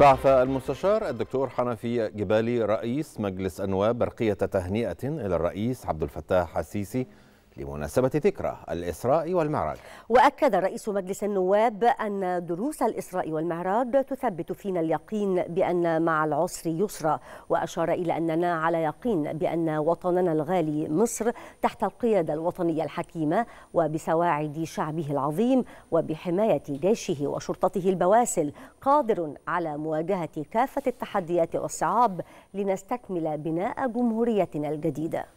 بعث المستشار الدكتور حنفي جبالي رئيس مجلس النواب برقية تهنئة إلى الرئيس عبد الفتاح السيسي لمناسبة ذكرى الإسراء والمعراج وأكد رئيس مجلس النواب أن دروس الإسراء والمعراج تثبت فينا اليقين بأن مع العسر يسرا وأشار إلى أننا على يقين بأن وطننا الغالي مصر تحت القيادة الوطنية الحكيمة وبسواعد شعبه العظيم وبحماية جيشه وشرطته البواسل قادر على مواجهة كافة التحديات والصعاب لنستكمل بناء جمهوريتنا الجديده